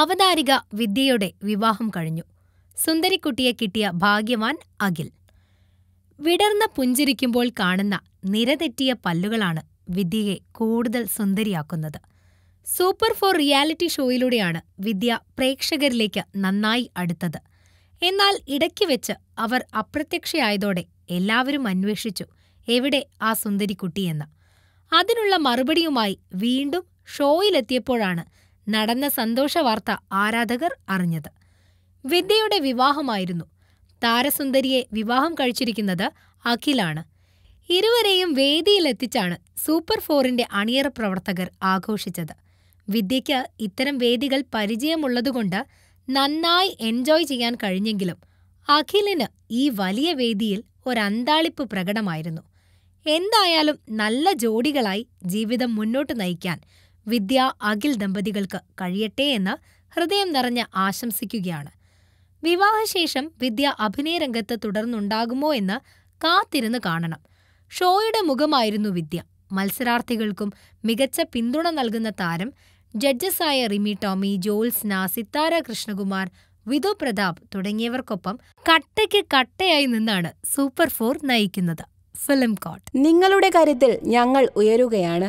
അവതാരിക വിദ്യയുടെ വിവാഹം കഴിഞ്ഞു സുന്ദരിക്കുട്ടിയെ കിട്ടിയ ഭാഗ്യവാൻ അഖിൽ വിടർന്ന പുഞ്ചിരിക്കുമ്പോൾ കാണുന്ന നിരതെറ്റിയ പല്ലുകളാണ് വിദ്യയെ കൂടുതൽ സുന്ദരിയാക്കുന്നത് സൂപ്പർ ഫോർ റിയാലിറ്റി ഷോയിലൂടെയാണ് വിദ്യ പ്രേക്ഷകരിലേക്ക് നന്നായി അടുത്തത് എന്നാൽ ഇടയ്ക്ക് വെച്ച് അവർ അപ്രത്യക്ഷയായതോടെ എല്ലാവരും അന്വേഷിച്ചു എവിടെ ആ സുന്ദരിക്കുട്ടിയെന്ന് അതിനുള്ള മറുപടിയുമായി വീണ്ടും ഷോയിലെത്തിയപ്പോഴാണ് നടന്ന സന്തോഷവാർത്ത ആരാധകർ അറിഞ്ഞത് വിദ്യയുടെ വിവാഹമായിരുന്നു താരസുന്ദരിയെ വിവാഹം കഴിച്ചിരിക്കുന്നത് അഖിലാണ് ഇരുവരെയും വേദിയിലെത്തിച്ചാണ് സൂപ്പർ ഫോറിന്റെ അണിയറ പ്രവർത്തകർ ആഘോഷിച്ചത് വിദ്യയ്ക്ക് ഇത്തരം വേദികൾ പരിചയമുള്ളതുകൊണ്ട് നന്നായി എൻജോയ് ചെയ്യാൻ കഴിഞ്ഞെങ്കിലും അഖിലിന് ഈ വലിയ വേദിയിൽ ഒരന്താളിപ്പ് പ്രകടമായിരുന്നു എന്തായാലും നല്ല ജോഡികളായി ജീവിതം മുന്നോട്ട് നയിക്കാൻ വിദ്യ, അഖിൽ ദമ്പതികൾക്ക് കഴിയട്ടെ എന്ന് ഹൃദയം നിറഞ്ഞ് ആശംസിക്കുകയാണ് വിവാഹശേഷം വിദ്യ അഭിനയരംഗത്ത് തുടർന്നുണ്ടാകുമോ എന്ന് കാത്തിരുന്ന് കാണണം ഷോയുടെ മുഖമായിരുന്നു വിദ്യ മത്സരാർത്ഥികൾക്കും മികച്ച പിന്തുണ നൽകുന്ന താരം ജഡ്ജസായ റിമി ടോമി ജോൽസ്ന സിത്താര കൃഷ്ണകുമാർ വിധു പ്രതാപ് തുടങ്ങിയവർക്കൊപ്പം കട്ടയ്ക്ക് കട്ടയായി നിന്നാണ് സൂപ്പർ ഫോർ നയിക്കുന്നത് ഫിലിം കോട്ട് നിങ്ങളുടെ കാര്യത്തിൽ ഞങ്ങൾ ഉയരുകയാണ്